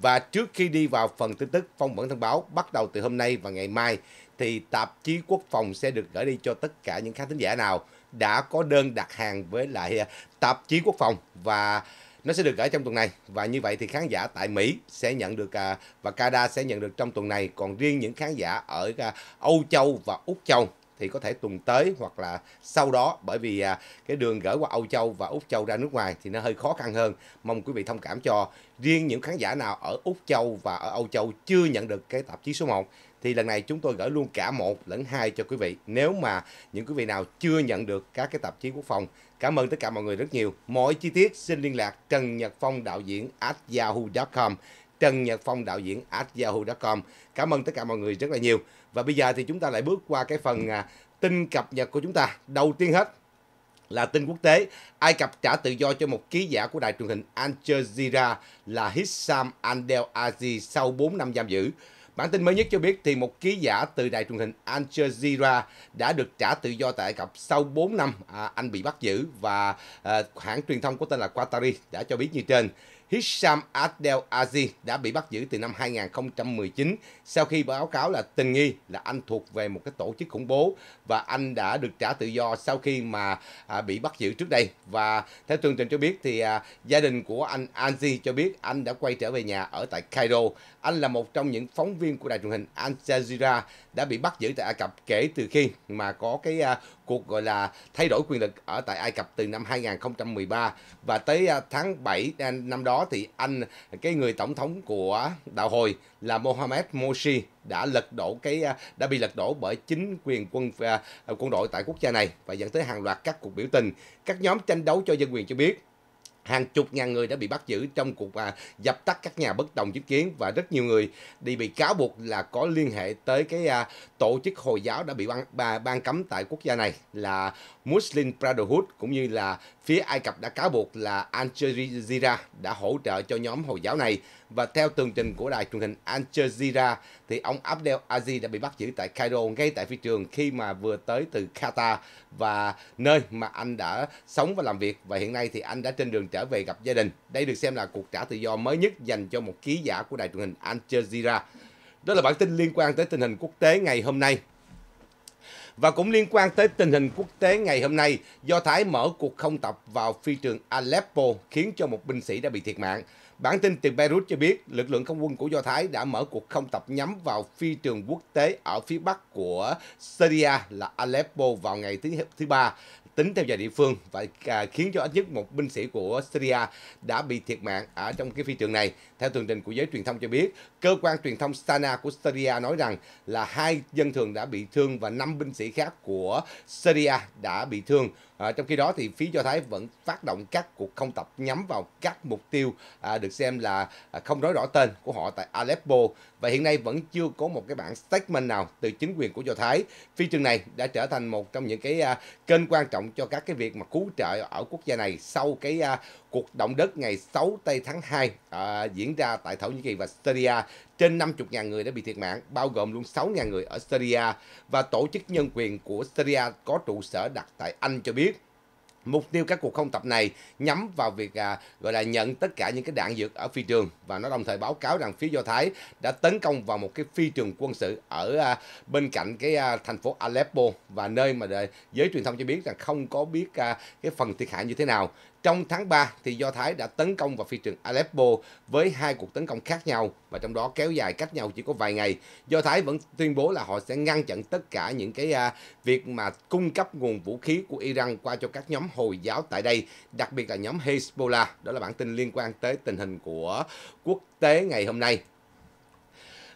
Và trước khi đi vào phần tin tức, Phong vẫn thông báo bắt đầu từ hôm nay và ngày mai thì tạp chí quốc phòng sẽ được gửi đi cho tất cả những khán thính giả nào đã có đơn đặt hàng với lại à, tạp chí quốc phòng và nó sẽ được gửi trong tuần này và như vậy thì khán giả tại Mỹ sẽ nhận được à, và Canada sẽ nhận được trong tuần này còn riêng những khán giả ở à, Âu Châu và Úc Châu thì có thể tuần tới hoặc là sau đó bởi vì cái đường gửi qua Âu Châu và Úc Châu ra nước ngoài thì nó hơi khó khăn hơn mong quý vị thông cảm cho riêng những khán giả nào ở Úc Châu và ở Âu Châu chưa nhận được cái tạp chí số 1 thì lần này chúng tôi gửi luôn cả một lẫn hai cho quý vị nếu mà những quý vị nào chưa nhận được các cái tạp chí quốc phòng cảm ơn tất cả mọi người rất nhiều mọi chi tiết xin liên lạc trần nhật phong đạo diễn at yahoo.com trần nhật phong đạo diễn at yahoo.com cảm ơn tất cả mọi người rất là nhiều và bây giờ thì chúng ta lại bước qua cái phần à, tin cập nhật của chúng ta đầu tiên hết là tin quốc tế, Ai Cập trả tự do cho một ký giả của đài truyền hình Al Jazeera là Hisham Andel Aziz sau 4 năm giam giữ. Bản tin mới nhất cho biết thì một ký giả từ đài truyền hình Al Jazeera đã được trả tự do tại Ai Cập sau 4 năm à, anh bị bắt giữ và à, hãng truyền thông có tên là Qatari đã cho biết như trên. Hisham Adel Aziz đã bị bắt giữ từ năm 2019 sau khi báo cáo là tình nghi là anh thuộc về một cái tổ chức khủng bố và anh đã được trả tự do sau khi mà à, bị bắt giữ trước đây. Và theo tường trình cho biết thì à, gia đình của anh Anzi cho biết anh đã quay trở về nhà ở tại Cairo. Anh là một trong những phóng viên của đài truyền hình Al Jazeera đã bị bắt giữ tại Ai Cập kể từ khi mà có cái à, cuộc gọi là thay đổi quyền lực ở tại Ai Cập từ năm 2013 và tới à, tháng 7 à, năm đó thì anh cái người tổng thống của đạo hồi là Mohamed Morsi đã lật đổ cái à, đã bị lật đổ bởi chính quyền quân quân đội tại quốc gia này và dẫn tới hàng loạt các cuộc biểu tình. Các nhóm tranh đấu cho dân quyền cho biết hàng chục ngàn người đã bị bắt giữ trong cuộc à, dập tắt các nhà bất đồng chính kiến và rất nhiều người đi bị cáo buộc là có liên hệ tới cái à, tổ chức Hồi giáo đã bị ban, ban cấm tại quốc gia này là Muslim Brotherhood cũng như là phía Ai Cập đã cáo buộc là Al Jazeera đã hỗ trợ cho nhóm Hồi giáo này. Và theo tường trình của đài truyền hình Al Jazeera thì ông Abdel Aziz đã bị bắt giữ tại Cairo ngay tại phi trường khi mà vừa tới từ Qatar và nơi mà anh đã sống và làm việc và hiện nay thì anh đã trên đường trở về gặp gia đình. Đây được xem là cuộc trả tự do mới nhất dành cho một ký giả của đài truyền hình Al Jazeera. Đó là bản tin liên quan tới tình hình quốc tế ngày hôm nay. Và cũng liên quan tới tình hình quốc tế ngày hôm nay, Do Thái mở cuộc không tập vào phi trường Aleppo khiến cho một binh sĩ đã bị thiệt mạng. Bản tin từ Beirut cho biết lực lượng không quân của Do Thái đã mở cuộc không tập nhắm vào phi trường quốc tế ở phía bắc của Syria là Aleppo vào ngày thứ thứ ba tính theo giờ địa phương và à, khiến cho ít nhất một binh sĩ của Syria đã bị thiệt mạng ở trong cái phi trường này. Theo tường trình của giới truyền thông cho biết, Cơ quan truyền thông Sana của Syria nói rằng là hai dân thường đã bị thương và năm binh sĩ khác của Syria đã bị thương. À, trong khi đó thì phía Do Thái vẫn phát động các cuộc không tập nhắm vào các mục tiêu à, được xem là à, không nói rõ tên của họ tại Aleppo và hiện nay vẫn chưa có một cái bản statement nào từ chính quyền của Do Thái. Phi trường này đã trở thành một trong những cái à, kênh quan trọng cho các cái việc mà cứu trợ ở quốc gia này sau cái à, cuộc động đất ngày 6 tây tháng 2 à, diễn ra tại Thổ Nhĩ Kỳ và Syria. Trên 50.000 người đã bị thiệt mạng, bao gồm luôn 6.000 người ở Syria. Và tổ chức nhân quyền của Syria có trụ sở đặt tại Anh cho biết Mục tiêu các cuộc không tập này nhắm vào việc à, gọi là nhận tất cả những cái đạn dược ở phi trường và nó đồng thời báo cáo rằng phía Do Thái đã tấn công vào một cái phi trường quân sự ở à, bên cạnh cái à, thành phố Aleppo và nơi mà đời, giới truyền thông cho biết rằng không có biết à, cái phần thiệt hại như thế nào. Trong tháng 3 thì Do Thái đã tấn công vào phi trường Aleppo với hai cuộc tấn công khác nhau và trong đó kéo dài cách nhau chỉ có vài ngày. Do Thái vẫn tuyên bố là họ sẽ ngăn chặn tất cả những cái à, việc mà cung cấp nguồn vũ khí của Iran qua cho các nhóm Hồi giáo tại đây, đặc biệt là nhóm Hezbollah. Đó là bản tin liên quan tới tình hình của quốc tế ngày hôm nay.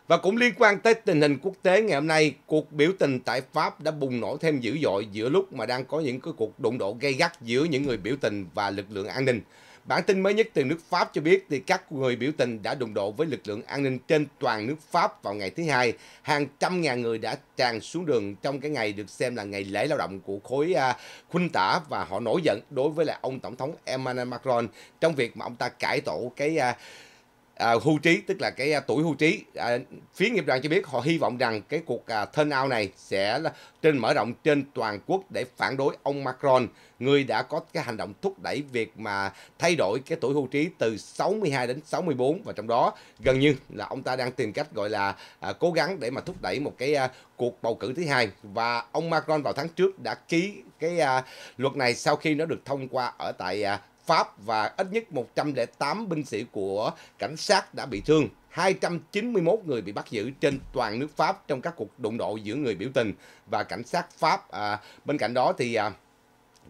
Và cũng liên quan tới tình hình quốc tế ngày hôm nay, cuộc biểu tình tại Pháp đã bùng nổ thêm dữ dội giữa lúc mà đang có những cái cuộc đụng độ gay gắt giữa những người biểu tình và lực lượng an ninh. Bản tin mới nhất từ nước Pháp cho biết thì các người biểu tình đã đụng độ với lực lượng an ninh trên toàn nước Pháp vào ngày thứ hai. Hàng trăm ngàn người đã tràn xuống đường trong cái ngày được xem là ngày lễ lao động của khối uh, khuynh tả và họ nổi giận đối với là ông tổng thống Emmanuel Macron trong việc mà ông ta cải tổ cái uh, à, hưu trí tức là cái à, tuổi hưu trí à, phía nghiệp đoàn cho biết họ hy vọng rằng cái cuộc à, thân ao này sẽ là trên mở rộng trên toàn quốc để phản đối ông Macron người đã có cái hành động thúc đẩy việc mà thay đổi cái tuổi hưu trí từ 62 đến 64 và trong đó gần như là ông ta đang tìm cách gọi là à, cố gắng để mà thúc đẩy một cái à, cuộc bầu cử thứ hai và ông Macron vào tháng trước đã ký cái à, luật này sau khi nó được thông qua ở tại à, Pháp và ít nhất 108 binh sĩ của cảnh sát đã bị thương. 291 người bị bắt giữ trên toàn nước Pháp trong các cuộc đụng độ giữa người biểu tình và cảnh sát Pháp. À, bên cạnh đó thì à,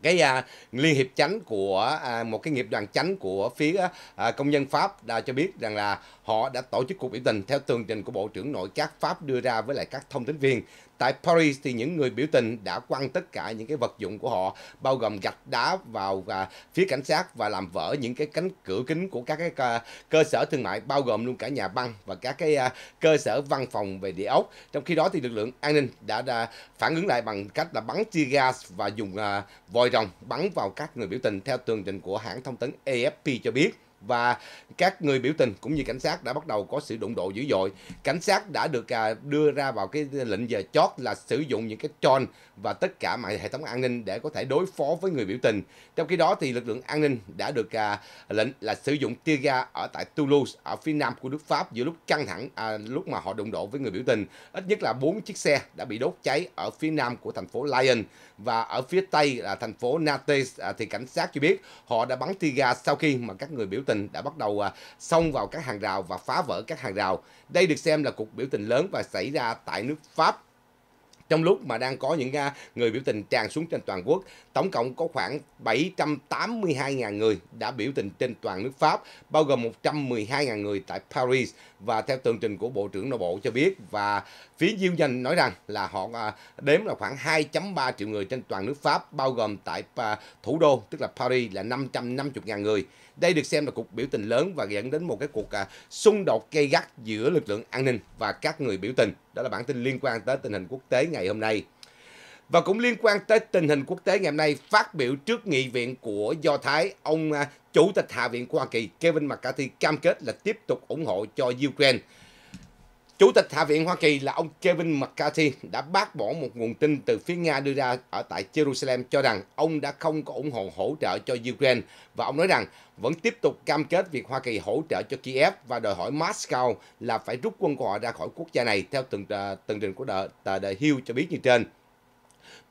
cái à, liên hiệp chánh của à, một cái nghiệp đoàn chánh của phía à, công dân Pháp đã cho biết rằng là họ đã tổ chức cuộc biểu tình theo tường trình của Bộ trưởng Nội các Pháp đưa ra với lại các thông tín viên. Tại Paris thì những người biểu tình đã quăng tất cả những cái vật dụng của họ bao gồm gạch đá vào và phía cảnh sát và làm vỡ những cái cánh cửa kính của các cái cơ sở thương mại bao gồm luôn cả nhà băng và các cái à, cơ sở văn phòng về địa ốc. Trong khi đó thì lực lượng an ninh đã, đã phản ứng lại bằng cách là bắn tia gas và dùng à, vòi rồng bắn vào các người biểu tình theo tường trình của hãng thông tấn AFP cho biết và các người biểu tình cũng như cảnh sát đã bắt đầu có sự đụng độ dữ dội. Cảnh sát đã được à, đưa ra vào cái lệnh về chót là sử dụng những cái tròn và tất cả mọi hệ thống an ninh để có thể đối phó với người biểu tình. Trong khi đó thì lực lượng an ninh đã được à, lệnh là sử dụng tia ga ở tại Toulouse ở phía nam của nước Pháp giữa lúc căng thẳng à, lúc mà họ đụng độ với người biểu tình. Ít nhất là bốn chiếc xe đã bị đốt cháy ở phía nam của thành phố Lyon và ở phía tây là thành phố Nantes à, thì cảnh sát cho biết họ đã bắn tia ga sau khi mà các người biểu tình đã bắt đầu à, xông vào các hàng rào và phá vỡ các hàng rào. Đây được xem là cuộc biểu tình lớn và xảy ra tại nước Pháp trong lúc mà đang có những người biểu tình tràn xuống trên toàn quốc, tổng cộng có khoảng 782.000 người đã biểu tình trên toàn nước Pháp, bao gồm 112.000 người tại Paris và theo tường trình của Bộ trưởng Nội bộ cho biết và phía diêu danh nói rằng là họ à, đếm là khoảng 2.3 triệu người trên toàn nước Pháp bao gồm tại à, thủ đô tức là Paris là 550.000 người đây được xem là cuộc biểu tình lớn và dẫn đến một cái cuộc à, xung đột gay gắt giữa lực lượng an ninh và các người biểu tình. Đó là bản tin liên quan tới tình hình quốc tế ngày hôm nay. Và cũng liên quan tới tình hình quốc tế ngày hôm nay, phát biểu trước nghị viện của Do Thái, ông à, Chủ tịch Hạ viện của Hoa Kỳ Kevin McCarthy cam kết là tiếp tục ủng hộ cho Ukraine Chủ tịch Hạ viện Hoa Kỳ là ông Kevin McCarthy đã bác bỏ một nguồn tin từ phía Nga đưa ra ở tại Jerusalem cho rằng ông đã không có ủng hộ hỗ trợ cho Ukraine và ông nói rằng vẫn tiếp tục cam kết việc Hoa Kỳ hỗ trợ cho Kiev và đòi hỏi Moscow là phải rút quân của họ ra khỏi quốc gia này theo từng ờ, từng trình của tờ The Hill cho biết như trên.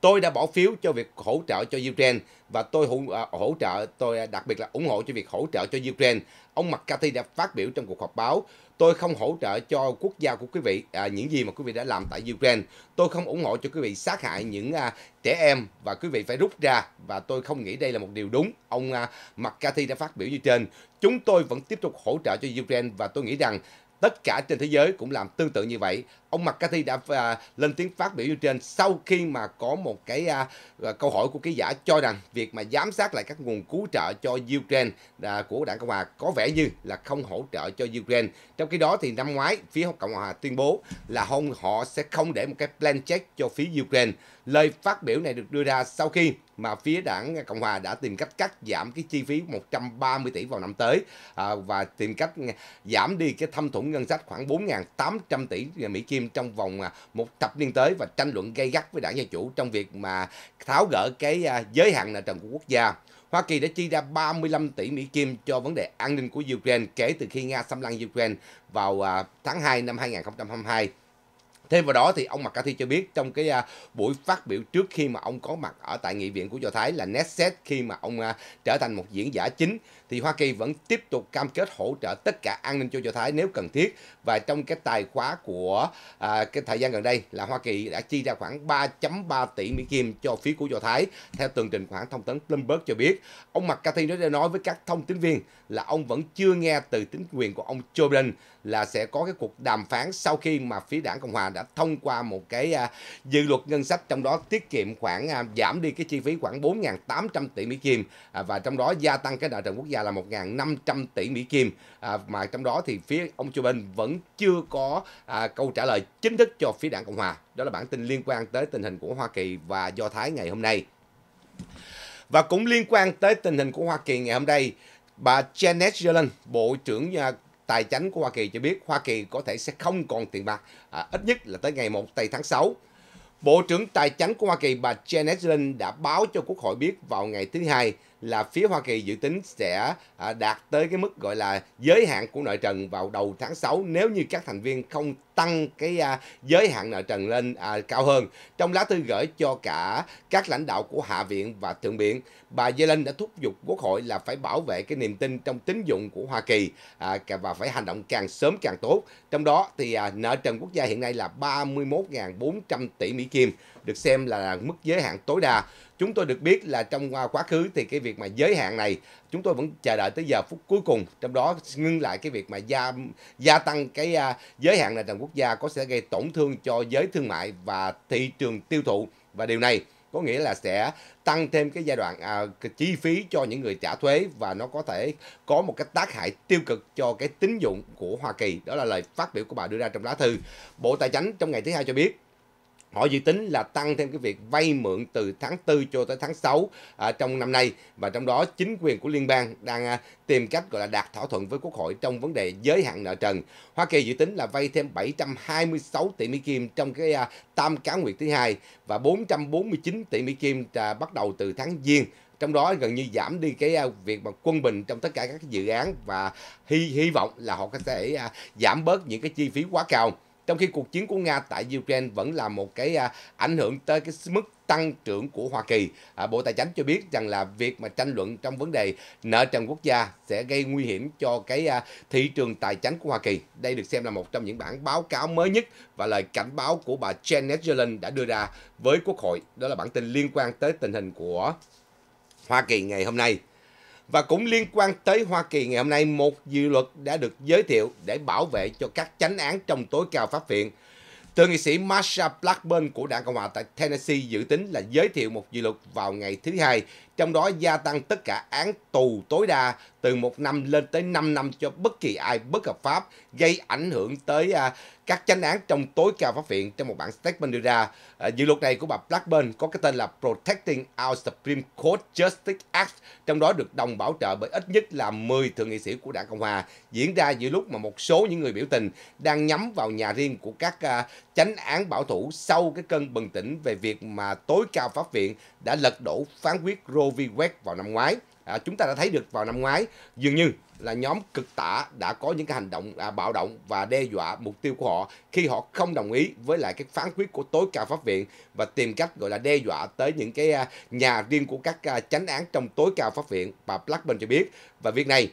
Tôi đã bỏ phiếu cho việc hỗ trợ cho Ukraine và tôi hỗ, à, hỗ trợ tôi à, đặc biệt là ủng hộ cho việc hỗ trợ cho Ukraine. Ông McCarthy đã phát biểu trong cuộc họp báo, tôi không hỗ trợ cho quốc gia của quý vị à, những gì mà quý vị đã làm tại Ukraine. Tôi không ủng hộ cho quý vị sát hại những à, trẻ em và quý vị phải rút ra và tôi không nghĩ đây là một điều đúng. Ông à, McCarthy đã phát biểu như trên. Chúng tôi vẫn tiếp tục hỗ trợ cho Ukraine và tôi nghĩ rằng tất cả trên thế giới cũng làm tương tự như vậy. Ông McCarthy đã à, lên tiếng phát biểu như trên sau khi mà có một cái à, à, câu hỏi của ký giả cho rằng việc mà giám sát lại các nguồn cứu trợ cho Ukraine à, của đảng Cộng hòa có vẻ như là không hỗ trợ cho Ukraine. Trong khi đó thì năm ngoái phía Cộng hòa tuyên bố là hôm họ sẽ không để một cái plan check cho phía Ukraine. Lời phát biểu này được đưa ra sau khi mà phía đảng Cộng Hòa đã tìm cách cắt giảm cái chi phí 130 tỷ vào năm tới à, và tìm cách giảm đi cái thâm thủng ngân sách khoảng 4.800 tỷ Mỹ Kim trong vòng à, một thập niên tới và tranh luận gay gắt với đảng gia Chủ trong việc mà tháo gỡ cái à, giới hạn nợ trần của quốc gia. Hoa Kỳ đã chi ra 35 tỷ Mỹ Kim cho vấn đề an ninh của Ukraine kể từ khi Nga xâm lăng Ukraine vào à, tháng 2 năm 2022. Thêm vào đó thì ông McCarthy cho biết trong cái uh, buổi phát biểu trước khi mà ông có mặt ở tại nghị viện của Do Thái là Netset khi mà ông uh, trở thành một diễn giả chính thì Hoa Kỳ vẫn tiếp tục cam kết hỗ trợ tất cả an ninh cho Do Thái nếu cần thiết và trong cái tài khoá của à, cái thời gian gần đây là Hoa Kỳ đã chi ra khoảng 3.3 tỷ Mỹ Kim cho phía của Do Thái theo tường trình khoảng thông tấn Bloomberg cho biết ông McCarthy nói nói với các thông tin viên là ông vẫn chưa nghe từ chính quyền của ông Joe Biden là sẽ có cái cuộc đàm phán sau khi mà phía đảng Cộng hòa đã thông qua một cái à, dự luật ngân sách trong đó tiết kiệm khoảng à, giảm đi cái chi phí khoảng 4.800 tỷ Mỹ Kim à, và trong đó gia tăng cái nợ trần quốc gia là 1.500 tỷ Mỹ Kim à, mà trong đó thì phía ông Joe Biden vẫn chưa có à, câu trả lời chính thức cho phía đảng Cộng Hòa. Đó là bản tin liên quan tới tình hình của Hoa Kỳ và Do Thái ngày hôm nay. Và cũng liên quan tới tình hình của Hoa Kỳ ngày hôm nay, bà Janet Yellen, Bộ trưởng à, Tài chánh của Hoa Kỳ cho biết Hoa Kỳ có thể sẽ không còn tiền bạc à, ít nhất là tới ngày 1 tây tháng 6. Bộ trưởng Tài chánh của Hoa Kỳ bà Janet Yellen đã báo cho Quốc hội biết vào ngày thứ Hai là phía Hoa Kỳ dự tính sẽ à, đạt tới cái mức gọi là giới hạn của nội trần vào đầu tháng 6 nếu như các thành viên không tăng cái à, giới hạn nợ trần lên à, cao hơn. Trong lá thư gửi cho cả các lãnh đạo của Hạ viện và Thượng viện, bà Yellen đã thúc giục Quốc hội là phải bảo vệ cái niềm tin trong tín dụng của Hoa Kỳ à, và phải hành động càng sớm càng tốt. Trong đó thì à, nợ trần quốc gia hiện nay là 31.400 tỷ Mỹ Kim, được xem là mức giới hạn tối đa. Chúng tôi được biết là trong à, quá khứ thì cái việc mà giới hạn này chúng tôi vẫn chờ đợi tới giờ phút cuối cùng, trong đó ngưng lại cái việc mà gia gia tăng cái à, giới hạn nợ trần quốc gia có sẽ gây tổn thương cho giới thương mại và thị trường tiêu thụ và điều này có nghĩa là sẽ tăng thêm cái giai đoạn à, cái chi phí cho những người trả thuế và nó có thể có một cái tác hại tiêu cực cho cái tín dụng của Hoa Kỳ. Đó là lời phát biểu của bà đưa ra trong lá thư. Bộ Tài chính trong ngày thứ hai cho biết Họ dự tính là tăng thêm cái việc vay mượn từ tháng 4 cho tới tháng 6 à, trong năm nay và trong đó chính quyền của liên bang đang à, tìm cách gọi là đạt thỏa thuận với Quốc hội trong vấn đề giới hạn nợ trần. Hoa Kỳ dự tính là vay thêm 726 tỷ Mỹ Kim trong cái à, tam cá nguyệt thứ hai và 449 tỷ Mỹ Kim à, bắt đầu từ tháng Giêng trong đó gần như giảm đi cái à, việc mà quân bình trong tất cả các dự án và hy hy vọng là họ có thể à, giảm bớt những cái chi phí quá cao trong khi cuộc chiến của Nga tại Ukraine vẫn là một cái à, ảnh hưởng tới cái mức tăng trưởng của Hoa Kỳ. À, Bộ Tài chính cho biết rằng là việc mà tranh luận trong vấn đề nợ trần quốc gia sẽ gây nguy hiểm cho cái à, thị trường tài chính của Hoa Kỳ. Đây được xem là một trong những bản báo cáo mới nhất và lời cảnh báo của bà Janet Yellen đã đưa ra với Quốc hội. Đó là bản tin liên quan tới tình hình của Hoa Kỳ ngày hôm nay. Và cũng liên quan tới Hoa Kỳ ngày hôm nay, một dự luật đã được giới thiệu để bảo vệ cho các chánh án trong tối cao pháp viện. Thượng nghị sĩ Marsha Blackburn của đảng Cộng hòa tại Tennessee dự tính là giới thiệu một dự luật vào ngày thứ hai trong đó gia tăng tất cả án tù tối đa từ một năm lên tới 5 năm cho bất kỳ ai bất hợp pháp gây ảnh hưởng tới à, các chánh án trong tối cao pháp viện trong một bản statement đưa ra. À, dự luật này của bà Blackburn có cái tên là Protecting Our Supreme Court Justice Act, trong đó được đồng bảo trợ bởi ít nhất là 10 thượng nghị sĩ của Đảng Cộng Hòa, diễn ra giữa lúc mà một số những người biểu tình đang nhắm vào nhà riêng của các à, chánh án bảo thủ sau cái cơn bừng tỉnh về việc mà tối cao pháp viện đã lật đổ phán quyết Roe Novivec vào năm ngoái. À, chúng ta đã thấy được vào năm ngoái dường như là nhóm cực tả đã có những cái hành động à, bạo động và đe dọa mục tiêu của họ khi họ không đồng ý với lại cái phán quyết của tối cao pháp viện và tìm cách gọi là đe dọa tới những cái à, nhà riêng của các à, chánh án trong tối cao pháp viện và Blackburn cho biết và việc này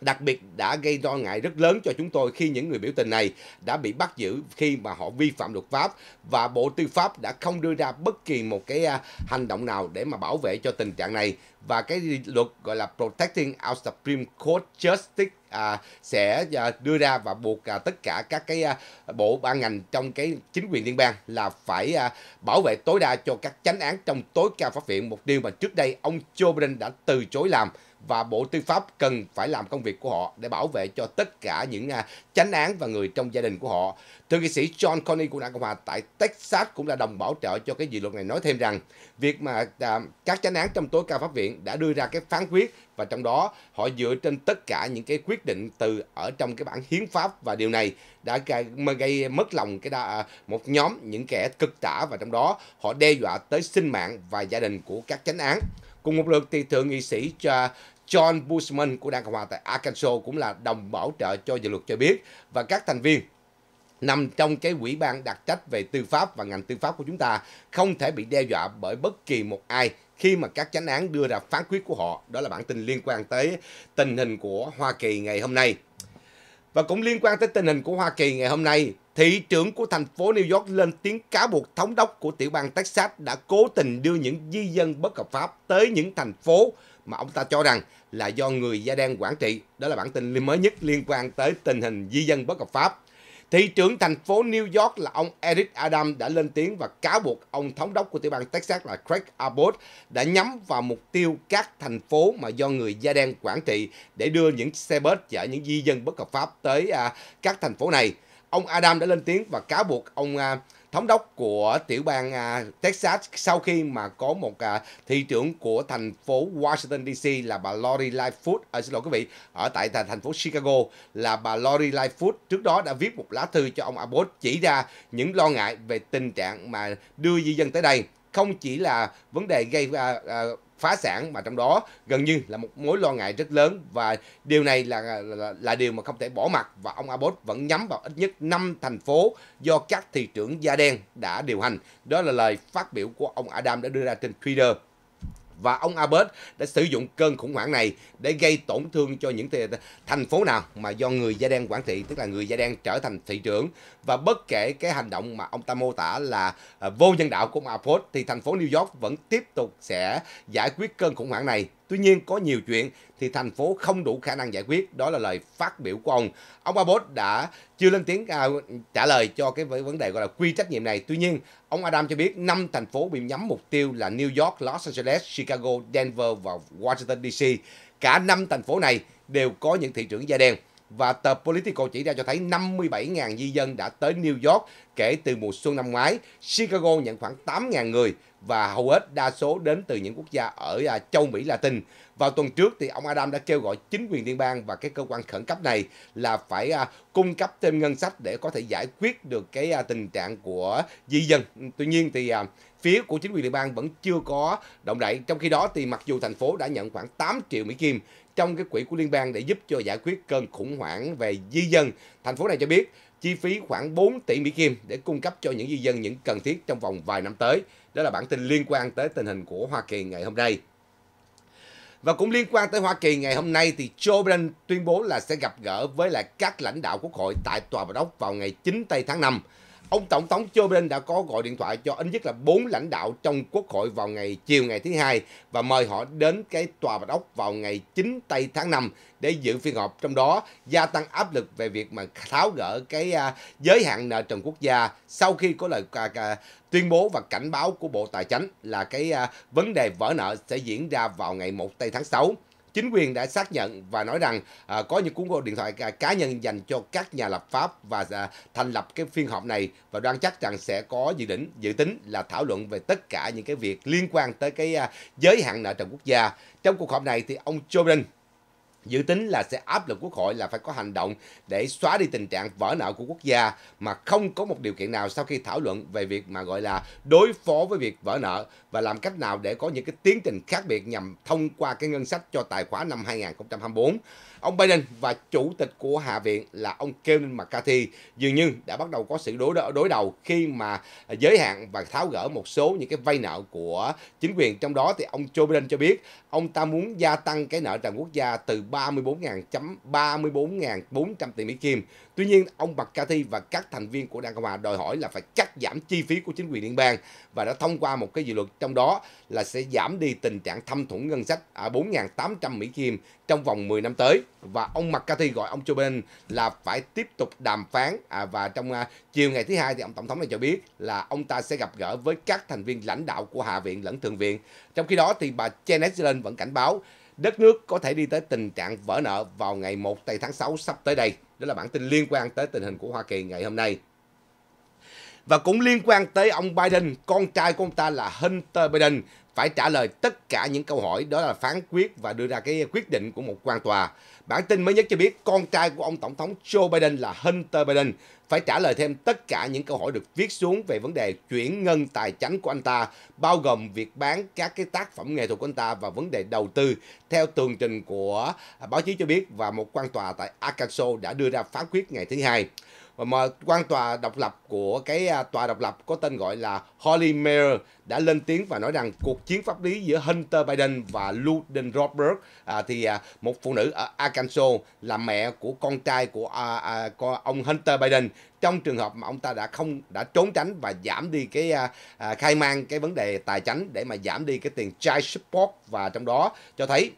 Đặc biệt đã gây lo ngại rất lớn cho chúng tôi khi những người biểu tình này đã bị bắt giữ khi mà họ vi phạm luật pháp và Bộ Tư pháp đã không đưa ra bất kỳ một cái à, hành động nào để mà bảo vệ cho tình trạng này và cái luật gọi là Protecting Our Supreme Court Justice à, sẽ à, đưa ra và buộc à, tất cả các cái à, bộ ban ngành trong cái chính quyền liên bang là phải à, bảo vệ tối đa cho các chánh án trong tối cao pháp viện một điều mà trước đây ông Joe Biden đã từ chối làm và Bộ Tư pháp cần phải làm công việc của họ để bảo vệ cho tất cả những à, chánh án và người trong gia đình của họ. Thượng nghị sĩ John Coney của Đảng Cộng hòa tại Texas cũng là đồng bảo trợ cho cái dự luật này nói thêm rằng việc mà à, các chánh án trong tối cao pháp viện đã đưa ra cái phán quyết và trong đó họ dựa trên tất cả những cái quyết định từ ở trong cái bản hiến pháp và điều này đã gây, gây mất lòng cái đa, à, một nhóm những kẻ cực tả và trong đó họ đe dọa tới sinh mạng và gia đình của các chánh án. Cùng một lượt thì thượng nghị sĩ cho John Bushman của Đảng Cộng hòa tại Arkansas cũng là đồng bảo trợ cho dự luật cho biết và các thành viên nằm trong cái quỹ ban đặc trách về tư pháp và ngành tư pháp của chúng ta không thể bị đe dọa bởi bất kỳ một ai khi mà các chánh án đưa ra phán quyết của họ. Đó là bản tin liên quan tới tình hình của Hoa Kỳ ngày hôm nay. Và cũng liên quan tới tình hình của Hoa Kỳ ngày hôm nay, thị trưởng của thành phố New York lên tiếng cáo buộc thống đốc của tiểu bang Texas đã cố tình đưa những di dân bất hợp pháp tới những thành phố mà ông ta cho rằng là do người da đen quản trị. Đó là bản tin mới nhất liên quan tới tình hình di dân bất hợp pháp. Thị trưởng thành phố New York là ông Eric Adams đã lên tiếng và cáo buộc ông thống đốc của tiểu bang Texas là Craig Abbott đã nhắm vào mục tiêu các thành phố mà do người da đen quản trị để đưa những xe bus chở những di dân bất hợp pháp tới à, các thành phố này. Ông Adam đã lên tiếng và cáo buộc ông à, thống đốc của tiểu bang à, Texas sau khi mà có một à, thị trưởng của thành phố Washington DC là bà Lori Lightfoot à, xin lỗi quý vị ở tại thành phố Chicago là bà Lori Lightfoot trước đó đã viết một lá thư cho ông Abbott chỉ ra những lo ngại về tình trạng mà đưa di dân tới đây không chỉ là vấn đề gây à, à, phá sản mà trong đó gần như là một mối lo ngại rất lớn và điều này là là, là điều mà không thể bỏ mặt và ông Abbott vẫn nhắm vào ít nhất 5 thành phố do các thị trưởng da đen đã điều hành. Đó là lời phát biểu của ông Adam đã đưa ra trên Twitter và ông Abbott đã sử dụng cơn khủng hoảng này để gây tổn thương cho những thành phố nào mà do người da đen quản trị, tức là người da đen trở thành thị trưởng và bất kể cái hành động mà ông ta mô tả là à, vô nhân đạo của ông Apos thì thành phố New York vẫn tiếp tục sẽ giải quyết cơn khủng hoảng này. Tuy nhiên có nhiều chuyện thì thành phố không đủ khả năng giải quyết, đó là lời phát biểu của ông. Ông Abbott đã chưa lên tiếng à, trả lời cho cái vấn đề gọi là quy trách nhiệm này. Tuy nhiên, ông Adam cho biết năm thành phố bị nhắm mục tiêu là New York, Los Angeles, Chicago, Denver và Washington DC. Cả năm thành phố này đều có những thị trưởng da đen và tờ Politico chỉ ra cho thấy 57.000 di dân đã tới New York kể từ mùa xuân năm ngoái. Chicago nhận khoảng 8.000 người và hầu hết đa số đến từ những quốc gia ở à, châu Mỹ Latin. Vào tuần trước thì ông Adam đã kêu gọi chính quyền liên bang và cái cơ quan khẩn cấp này là phải à, cung cấp thêm ngân sách để có thể giải quyết được cái à, tình trạng của di dân. Tuy nhiên thì phía của chính quyền liên bang vẫn chưa có động đậy. Trong khi đó thì mặc dù thành phố đã nhận khoảng 8 triệu Mỹ Kim trong cái quỹ của liên bang để giúp cho giải quyết cơn khủng hoảng về di dân. Thành phố này cho biết chi phí khoảng 4 tỷ Mỹ Kim để cung cấp cho những di dân những cần thiết trong vòng vài năm tới. Đó là bản tin liên quan tới tình hình của Hoa Kỳ ngày hôm nay. Và cũng liên quan tới Hoa Kỳ ngày hôm nay thì Joe Biden tuyên bố là sẽ gặp gỡ với lại các lãnh đạo quốc hội tại Tòa Bạch Ốc vào ngày 9 tây tháng 5. Ông Tổng thống Joe Biden đã có gọi điện thoại cho ít nhất là bốn lãnh đạo trong Quốc hội vào ngày chiều ngày thứ hai và mời họ đến cái tòa Bạch Ốc vào ngày 9 tây tháng 5 để dự phiên họp trong đó gia tăng áp lực về việc mà tháo gỡ cái à, giới hạn nợ trần quốc gia sau khi có lời tuyên bố và cảnh báo của Bộ Tài chính là cái à, vấn đề vỡ nợ sẽ diễn ra vào ngày 1 tây tháng 6 chính quyền đã xác nhận và nói rằng à, có những cuốn điện thoại cá nhân dành cho các nhà lập pháp và à, thành lập cái phiên họp này và đoán chắc rằng sẽ có dự định dự tính là thảo luận về tất cả những cái việc liên quan tới cái à, giới hạn nợ trần quốc gia. Trong cuộc họp này thì ông Joe Biden dự tính là sẽ áp lực quốc hội là phải có hành động để xóa đi tình trạng vỡ nợ của quốc gia mà không có một điều kiện nào sau khi thảo luận về việc mà gọi là đối phó với việc vỡ nợ và làm cách nào để có những cái tiến trình khác biệt nhằm thông qua cái ngân sách cho tài khoá năm 2024. Ông Biden và chủ tịch của Hạ viện là ông Kevin McCarthy dường như đã bắt đầu có sự đối đối đầu khi mà giới hạn và tháo gỡ một số những cái vay nợ của chính quyền trong đó thì ông Joe Biden cho biết ông ta muốn gia tăng cái nợ trần quốc gia từ 3 34.434.400 tỷ Mỹ Kim. Tuy nhiên, ông McCarthy và các thành viên của Đảng Cộng hòa đòi hỏi là phải cắt giảm chi phí của chính quyền liên bang và đã thông qua một cái dự luật trong đó là sẽ giảm đi tình trạng thâm thủng ngân sách ở 4.800 Mỹ Kim trong vòng 10 năm tới và ông McCarthy gọi ông Joe Biden là phải tiếp tục đàm phán à, và trong à, chiều ngày thứ hai thì ông tổng thống này cho biết là ông ta sẽ gặp gỡ với các thành viên lãnh đạo của hạ viện lẫn thượng viện. Trong khi đó thì bà Janet Yellen vẫn cảnh báo đất nước có thể đi tới tình trạng vỡ nợ vào ngày 1 tây tháng 6 sắp tới đây. Đó là bản tin liên quan tới tình hình của Hoa Kỳ ngày hôm nay. Và cũng liên quan tới ông Biden, con trai của ông ta là Hunter Biden phải trả lời tất cả những câu hỏi đó là phán quyết và đưa ra cái quyết định của một quan tòa. Bản tin mới nhất cho biết con trai của ông Tổng thống Joe Biden là Hunter Biden phải trả lời thêm tất cả những câu hỏi được viết xuống về vấn đề chuyển ngân tài chính của anh ta, bao gồm việc bán các cái tác phẩm nghệ thuật của anh ta và vấn đề đầu tư theo tường trình của báo chí cho biết và một quan tòa tại Arkansas đã đưa ra phán quyết ngày thứ hai và mà quan tòa độc lập của cái à, tòa độc lập có tên gọi là Holly Mayer đã lên tiếng và nói rằng cuộc chiến pháp lý giữa Hunter Biden và Ludin Rothberg à, thì à, một phụ nữ ở Arkansas là mẹ của con trai của à, à, con ông Hunter Biden trong trường hợp mà ông ta đã không đã trốn tránh và giảm đi cái à, à, khai mang cái vấn đề tài chính để mà giảm đi cái tiền child support và trong đó cho thấy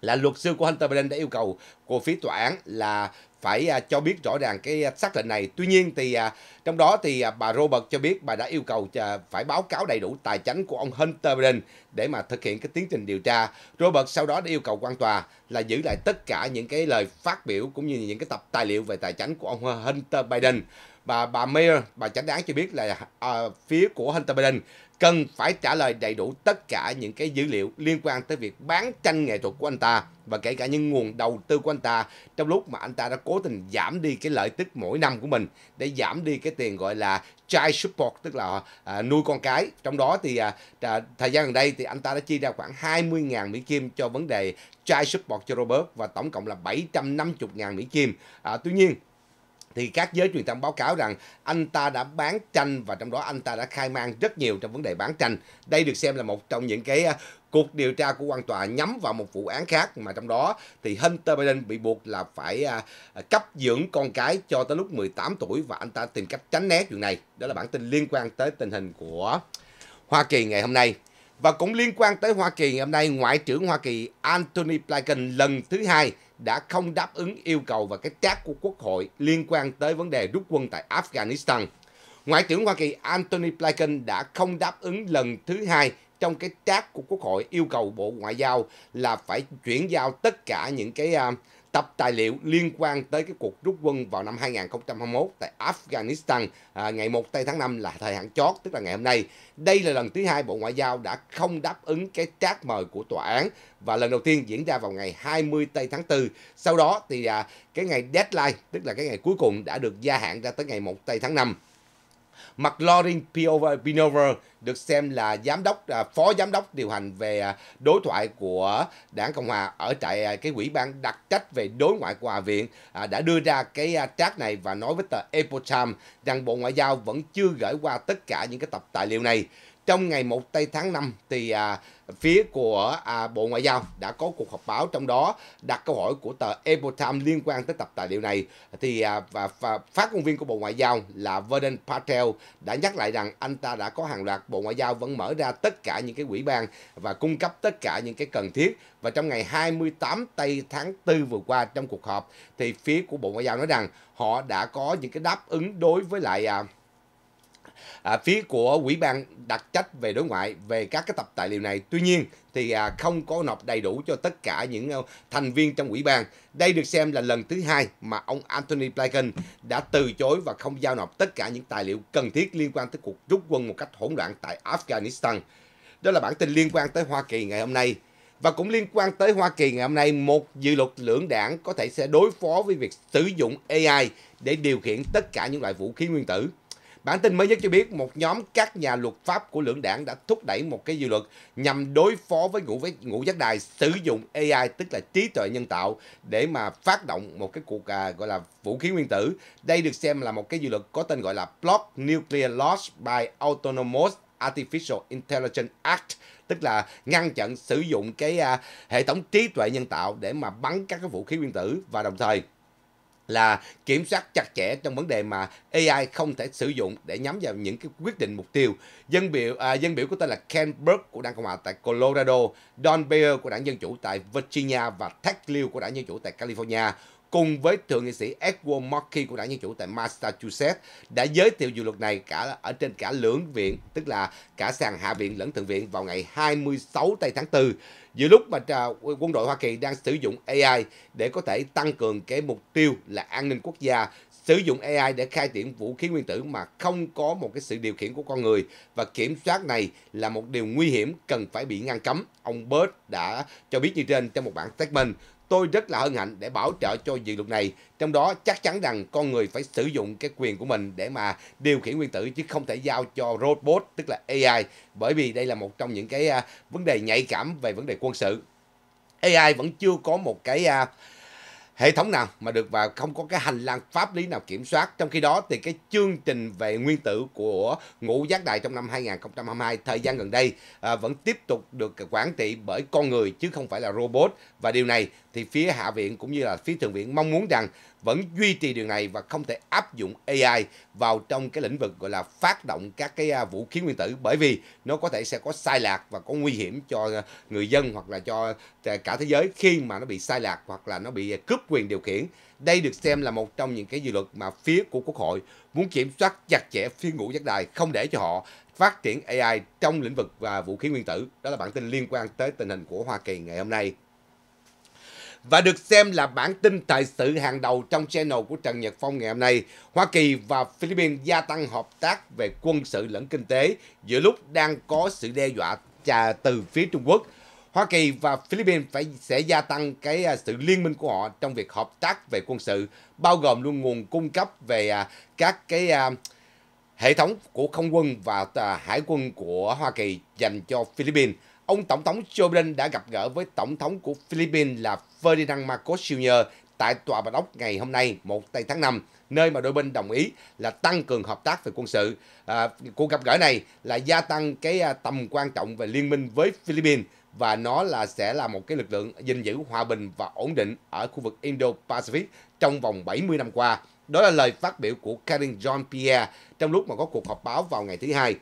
là luật sư của Hunter Biden đã yêu cầu của phía tòa án là phải à, cho biết rõ ràng cái à, xác lệnh này. Tuy nhiên thì à, trong đó thì bà Robert cho biết bà đã yêu cầu phải báo cáo đầy đủ tài chính của ông Hunter Biden để mà thực hiện cái tiến trình điều tra. Robert sau đó đã yêu cầu quan tòa là giữ lại tất cả những cái lời phát biểu cũng như những cái tập tài liệu về tài chính của ông Hunter Biden. Bà, bà Mayer, bà chánh án cho biết là à, phía của Hunter Biden cần phải trả lời đầy đủ tất cả những cái dữ liệu liên quan tới việc bán tranh nghệ thuật của anh ta và kể cả những nguồn đầu tư của anh ta trong lúc mà anh ta đã cố tình giảm đi cái lợi tức mỗi năm của mình để giảm đi cái tiền gọi là child support tức là à, nuôi con cái trong đó thì à, à thời gian gần đây thì anh ta đã chi ra khoảng 20.000 Mỹ Kim cho vấn đề child support cho Robert và tổng cộng là 750.000 Mỹ Kim à, tuy nhiên thì các giới truyền thông báo cáo rằng anh ta đã bán tranh và trong đó anh ta đã khai mang rất nhiều trong vấn đề bán tranh. Đây được xem là một trong những cái ờ, cuộc điều tra của quan tòa nhắm vào một vụ án khác mà trong đó thì Hunter Biden bị buộc là phải ờ, ờ, cấp dưỡng con cái cho tới lúc 18 tuổi và anh ta tìm cách tránh né chuyện này. Đó là bản tin liên quan tới tình hình của Hoa Kỳ ngày hôm nay. Và cũng liên quan tới Hoa Kỳ ngày hôm nay, Ngoại trưởng Hoa Kỳ Antony Blinken lần thứ hai đã không đáp ứng yêu cầu và cái tác của Quốc hội liên quan tới vấn đề rút quân tại Afghanistan. Ngoại trưởng Hoa Kỳ Antony Blinken đã không đáp ứng lần thứ hai trong cái tác của Quốc hội yêu cầu Bộ Ngoại giao là phải chuyển giao tất cả những cái uh, tập tài liệu liên quan tới cái cuộc rút quân vào năm 2021 tại Afghanistan à, ngày 1 tây tháng 5 là thời hạn chót tức là ngày hôm nay. Đây là lần thứ hai Bộ Ngoại giao đã không đáp ứng cái trác mời của tòa án và lần đầu tiên diễn ra vào ngày 20 tây tháng 4. Sau đó thì à, cái ngày deadline tức là cái ngày cuối cùng đã được gia hạn ra tới ngày 1 tây tháng 5. McLaurin Pinover được xem là giám đốc à, phó giám đốc điều hành về à, đối thoại của đảng Cộng hòa ở tại à, cái quỹ ban đặc trách về đối ngoại của Hạ viện đã đưa ra cái trác này và nói với tờ Epoch Times rằng Bộ Ngoại giao vẫn chưa gửi qua tất cả những cái tập tài liệu này trong ngày 1 tây tháng 5 thì à, phía của à, Bộ Ngoại giao đã có cuộc họp báo trong đó đặt câu hỏi của tờ Epoch liên quan tới tập tài liệu này thì à, và, và phát ngôn viên của Bộ Ngoại giao là Vernon Patel đã nhắc lại rằng anh ta đã có hàng loạt Bộ Ngoại giao vẫn mở ra tất cả những cái quỹ ban và cung cấp tất cả những cái cần thiết và trong ngày 28 tây tháng 4 vừa qua trong cuộc họp thì phía của Bộ Ngoại giao nói rằng họ đã có những cái đáp ứng đối với lại à, à, phía của ủy ban đặc trách về đối ngoại về các cái tập tài liệu này tuy nhiên thì à, không có nộp đầy đủ cho tất cả những ờ, thành viên trong ủy ban đây được xem là lần thứ hai mà ông Anthony Blinken đã từ chối và không giao nộp tất cả những tài liệu cần thiết liên quan tới cuộc rút quân một cách hỗn loạn tại Afghanistan đó là bản tin liên quan tới Hoa Kỳ ngày hôm nay và cũng liên quan tới Hoa Kỳ ngày hôm nay, một dự luật lưỡng đảng có thể sẽ đối phó với việc sử dụng AI để điều khiển tất cả những loại vũ khí nguyên tử. Bản tin mới nhất cho biết một nhóm các nhà luật pháp của lưỡng đảng đã thúc đẩy một cái dự luật nhằm đối phó với ngũ với ngũ giác đài sử dụng AI tức là trí tuệ nhân tạo để mà phát động một cái cuộc à, gọi là vũ khí nguyên tử. Đây được xem là một cái dự luật có tên gọi là Block Nuclear Laws by Autonomous Artificial Intelligence Act tức là ngăn chặn sử dụng cái à, hệ thống trí tuệ nhân tạo để mà bắn các cái vũ khí nguyên tử và đồng thời là kiểm soát chặt chẽ trong vấn đề mà AI không thể sử dụng để nhắm vào những cái quyết định mục tiêu. Dân biểu à, dân biểu của tên là Ken Burke của đảng Cộng hòa tại Colorado, Don Beyer của đảng Dân chủ tại Virginia và Ted Lieu của đảng Dân chủ tại California cùng với thượng nghị sĩ Edward Markey của đảng Dân Chủ tại Massachusetts đã giới thiệu dự luật này cả ở trên cả lưỡng viện, tức là cả sàn hạ viện lẫn thượng viện vào ngày 26 tây tháng 4, giữa lúc mà à, quân đội Hoa Kỳ đang sử dụng AI để có thể tăng cường cái mục tiêu là an ninh quốc gia, sử dụng AI để khai triển vũ khí nguyên tử mà không có một cái sự điều khiển của con người và kiểm soát này là một điều nguy hiểm cần phải bị ngăn cấm. Ông Bird đã cho biết như trên trong một bản statement. Tôi rất là hân hạnh để bảo trợ cho dự luật này, trong đó chắc chắn rằng con người phải sử dụng cái quyền của mình để mà điều khiển nguyên tử chứ không thể giao cho robot tức là AI bởi vì đây là một trong những cái à, vấn đề nhạy cảm về vấn đề quân sự. AI vẫn chưa có một cái à, hệ thống nào mà được và không có cái hành lang pháp lý nào kiểm soát. Trong khi đó thì cái chương trình về nguyên tử của Ngũ Giác đại trong năm 2022 thời gian gần đây à, vẫn tiếp tục được quản trị bởi con người chứ không phải là robot và điều này thì phía Hạ viện cũng như là phía Thượng viện mong muốn rằng vẫn duy trì điều này và không thể áp dụng AI vào trong cái lĩnh vực gọi là phát động các cái à, vũ khí nguyên tử bởi vì nó có thể sẽ có sai lạc và có nguy hiểm cho à, người dân hoặc là cho cả thế giới khi mà nó bị sai lạc hoặc là nó bị cướp quyền điều khiển. Đây được xem là một trong những cái dự luật mà phía của Quốc hội muốn kiểm soát chặt chẽ phía ngũ giác đài không để cho họ phát triển AI trong lĩnh vực và vũ khí nguyên tử. Đó là bản tin liên quan tới tình hình của Hoa Kỳ ngày hôm nay và được xem là bản tin thời sự hàng đầu trong channel của Trần Nhật Phong ngày hôm nay. Hoa Kỳ và Philippines gia tăng hợp tác về quân sự lẫn kinh tế giữa lúc đang có sự đe dọa từ phía Trung Quốc. Hoa Kỳ và Philippines phải sẽ gia tăng cái à, sự liên minh của họ trong việc hợp tác về quân sự, bao gồm luôn nguồn cung cấp về à, các cái à, hệ thống của không quân và hải quân của Hoa Kỳ dành cho Philippines ông Tổng thống Joe Biden đã gặp gỡ với Tổng thống của Philippines là Ferdinand Marcos Jr. tại Tòa Bạch Ốc ngày hôm nay, 1 tây tháng 5, nơi mà đôi bên đồng ý là tăng cường hợp tác về quân sự. À, cuộc gặp gỡ này là gia tăng cái à, tầm quan trọng về liên minh với Philippines và nó là sẽ là một cái lực lượng gìn giữ hòa bình và ổn định ở khu vực Indo-Pacific trong vòng 70 năm qua. Đó là lời phát biểu của Karin Jean-Pierre trong lúc mà có cuộc họp báo vào ngày thứ hai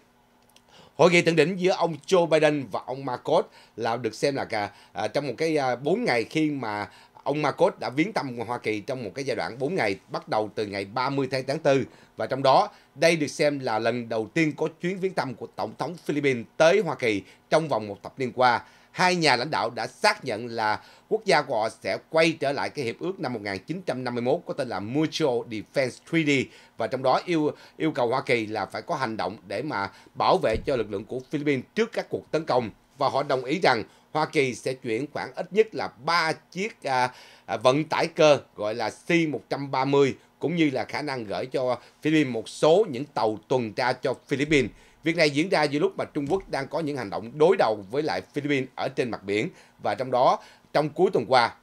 Hội nghị thượng đỉnh giữa ông Joe Biden và ông Marcos là được xem là cả, à, trong một cái à, 4 ngày khi mà ông Marcos đã viếng thăm Hoa Kỳ trong một cái giai đoạn 4 ngày bắt đầu từ ngày 30 tháng 4 và trong đó đây được xem là lần đầu tiên có chuyến viếng thăm của Tổng thống Philippines tới Hoa Kỳ trong vòng một thập niên qua hai nhà lãnh đạo đã xác nhận là quốc gia của họ sẽ quay trở lại cái hiệp ước năm 1951 có tên là Mutual Defense Treaty và trong đó yêu yêu cầu Hoa Kỳ là phải có hành động để mà bảo vệ cho lực lượng của Philippines trước các cuộc tấn công và họ đồng ý rằng Hoa Kỳ sẽ chuyển khoảng ít nhất là 3 chiếc à, à, vận tải cơ gọi là C-130 cũng như là khả năng gửi cho Philippines một số những tàu tuần tra cho Philippines. Việc này diễn ra giữa lúc mà Trung Quốc đang có những hành động đối đầu với lại Philippines ở trên mặt biển và trong đó trong cuối tuần qua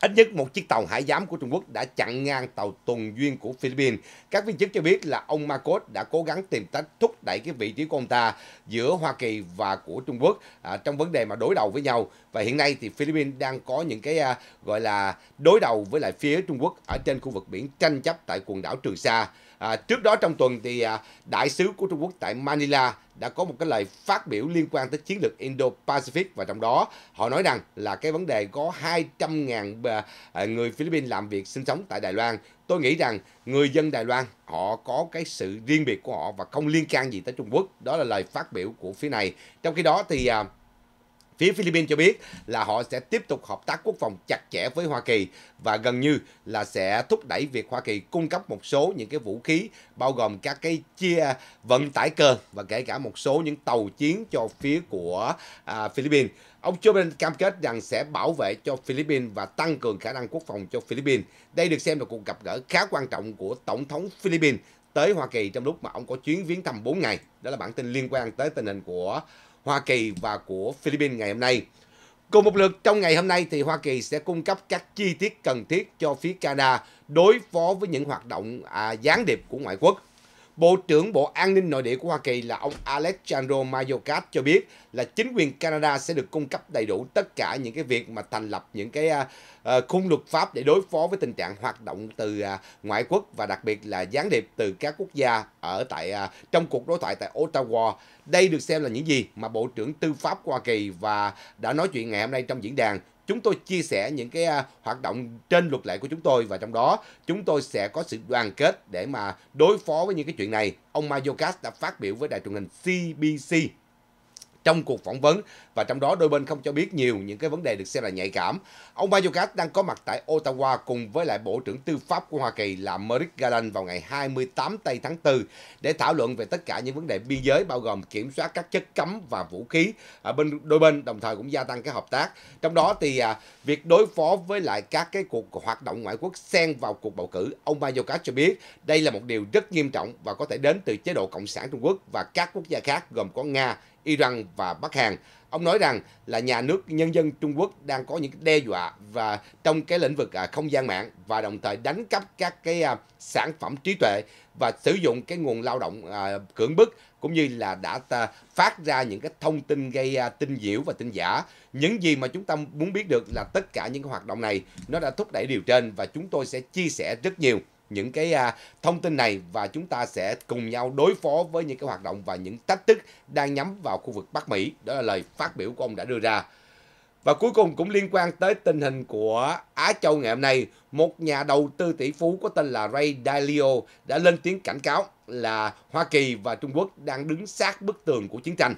Ít nhất một chiếc tàu hải giám của Trung Quốc đã chặn ngang tàu tuần duyên của Philippines. Các viên chức cho biết là ông Marcos đã cố gắng tìm cách thúc đẩy cái vị trí của ông ta giữa Hoa Kỳ và của Trung Quốc à, trong vấn đề mà đối đầu với nhau. Và hiện nay thì Philippines đang có những cái à, gọi là đối đầu với lại phía Trung Quốc ở trên khu vực biển tranh chấp tại quần đảo Trường Sa. À, trước đó trong tuần thì à, đại sứ của Trung Quốc tại Manila đã có một cái lời phát biểu liên quan tới chiến lược Indo-Pacific và trong đó họ nói rằng là cái vấn đề có 200.000 à, à, người Philippines làm việc sinh sống tại Đài Loan. Tôi nghĩ rằng người dân Đài Loan họ có cái sự riêng biệt của họ và không liên can gì tới Trung Quốc. Đó là lời phát biểu của phía này. Trong khi đó thì à, Phía Philippines cho biết là họ sẽ tiếp tục hợp tác quốc phòng chặt chẽ với Hoa Kỳ và gần như là sẽ thúc đẩy việc Hoa Kỳ cung cấp một số những cái vũ khí bao gồm các cái chia vận tải cơ và kể cả một số những tàu chiến cho phía của à, Philippines. Ông Joe Biden cam kết rằng sẽ bảo vệ cho Philippines và tăng cường khả năng quốc phòng cho Philippines. Đây được xem là cuộc gặp gỡ khá quan trọng của Tổng thống Philippines tới Hoa Kỳ trong lúc mà ông có chuyến viếng thăm 4 ngày. Đó là bản tin liên quan tới tình hình của Hoa Kỳ và của Philippines ngày hôm nay. Cùng một lượt trong ngày hôm nay thì Hoa Kỳ sẽ cung cấp các chi tiết cần thiết cho phía Canada đối phó với những hoạt động à, gián điệp của ngoại quốc. Bộ trưởng Bộ An ninh Nội địa của Hoa Kỳ là ông Alejandro Mayorkas cho biết là chính quyền Canada sẽ được cung cấp đầy đủ tất cả những cái việc mà thành lập những cái uh, khung luật pháp để đối phó với tình trạng hoạt động từ uh, ngoại quốc và đặc biệt là gián điệp từ các quốc gia ở tại uh, trong cuộc đối thoại tại Ottawa. Đây được xem là những gì mà Bộ trưởng Tư pháp của Hoa Kỳ và đã nói chuyện ngày hôm nay trong diễn đàn chúng tôi chia sẻ những cái à, hoạt động trên luật lệ của chúng tôi và trong đó chúng tôi sẽ có sự đoàn kết để mà đối phó với những cái chuyện này. Ông Mayokas đã phát biểu với đài truyền hình CBC trong cuộc phỏng vấn và trong đó đôi bên không cho biết nhiều những cái vấn đề được xem là nhạy cảm. Ông Mayorkas đang có mặt tại Ottawa cùng với lại Bộ trưởng Tư pháp của Hoa Kỳ là Merrick Garland vào ngày 28 tây tháng 4 để thảo luận về tất cả những vấn đề biên giới bao gồm kiểm soát các chất cấm và vũ khí ở bên đôi bên đồng thời cũng gia tăng cái hợp tác. Trong đó thì à, việc đối phó với lại các cái cuộc hoạt động ngoại quốc xen vào cuộc bầu cử, ông Mayorkas cho biết đây là một điều rất nghiêm trọng và có thể đến từ chế độ cộng sản Trung Quốc và các quốc gia khác gồm có Nga, Iran và Bắc Hàn. Ông nói rằng là nhà nước nhân dân Trung Quốc đang có những đe dọa và trong cái lĩnh vực à, không gian mạng và đồng thời đánh cắp các cái à, sản phẩm trí tuệ và sử dụng cái nguồn lao động à, cưỡng bức cũng như là đã phát ra những cái thông tin gây tin diễu và tin giả. Những gì mà chúng ta muốn biết được là tất cả những cái hoạt động này nó đã thúc đẩy điều trên và chúng tôi sẽ chia sẻ rất nhiều những cái à, thông tin này và chúng ta sẽ cùng nhau đối phó với những cái hoạt động và những thách thức đang nhắm vào khu vực Bắc Mỹ. Đó là lời phát biểu của ông đã đưa ra. Và cuối cùng cũng liên quan tới tình hình của Á Châu ngày hôm nay, một nhà đầu tư tỷ phú có tên là Ray Dalio đã lên tiếng cảnh cáo là Hoa Kỳ và Trung Quốc đang đứng sát bức tường của chiến tranh.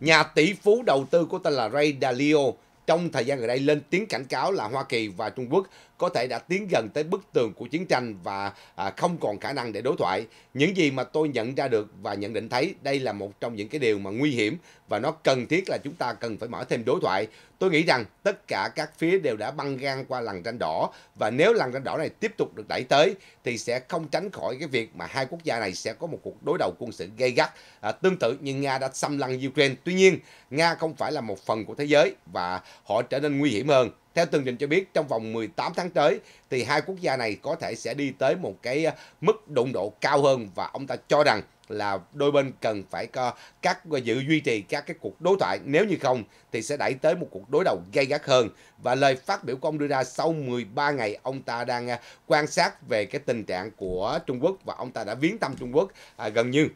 Nhà tỷ phú đầu tư có tên là Ray Dalio trong thời gian gần đây lên tiếng cảnh cáo là Hoa Kỳ và Trung Quốc có thể đã tiến gần tới bức tường của chiến tranh và à, không còn khả năng để đối thoại. Những gì mà tôi nhận ra được và nhận định thấy đây là một trong những cái điều mà nguy hiểm và nó cần thiết là chúng ta cần phải mở thêm đối thoại. Tôi nghĩ rằng tất cả các phía đều đã băng gan qua lằn ranh đỏ và nếu lằn ranh đỏ này tiếp tục được đẩy tới thì sẽ không tránh khỏi cái việc mà hai quốc gia này sẽ có một cuộc đối đầu quân sự gay gắt à, tương tự như Nga đã xâm lăng Ukraine. Tuy nhiên, Nga không phải là một phần của thế giới và họ trở nên nguy hiểm hơn theo tường trình cho biết, trong vòng 18 tháng tới thì hai quốc gia này có thể sẽ đi tới một cái ờ, mức đụng độ cao hơn và ông ta cho rằng là đôi bên cần phải có các ờ, giữ duy trì các cái cuộc đối thoại nếu như không thì sẽ đẩy tới một cuộc đối đầu gay gắt hơn và lời phát biểu của ông đưa ra sau 13 ngày ông ta đang ờ, quan sát về cái tình trạng của Trung Quốc và ông ta đã viếng thăm Trung Quốc à, gần như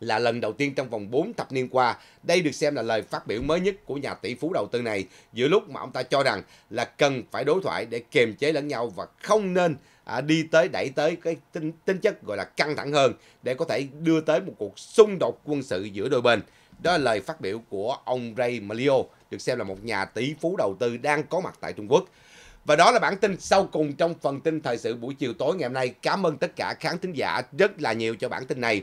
là lần đầu tiên trong vòng 4 thập niên qua. Đây được xem là lời phát biểu mới nhất của nhà tỷ phú đầu tư này giữa lúc mà ông ta cho rằng là cần phải đối thoại để kiềm chế lẫn nhau và không nên à, đi tới đẩy tới cái tính, tính chất gọi là căng thẳng hơn để có thể đưa tới một cuộc xung đột quân sự giữa đôi bên. Đó là lời phát biểu của ông Ray Malio, được xem là một nhà tỷ phú đầu tư đang có mặt tại Trung Quốc. Và đó là bản tin sau cùng trong phần tin thời sự buổi chiều tối ngày hôm nay. Cảm ơn tất cả khán thính giả rất là nhiều cho bản tin này.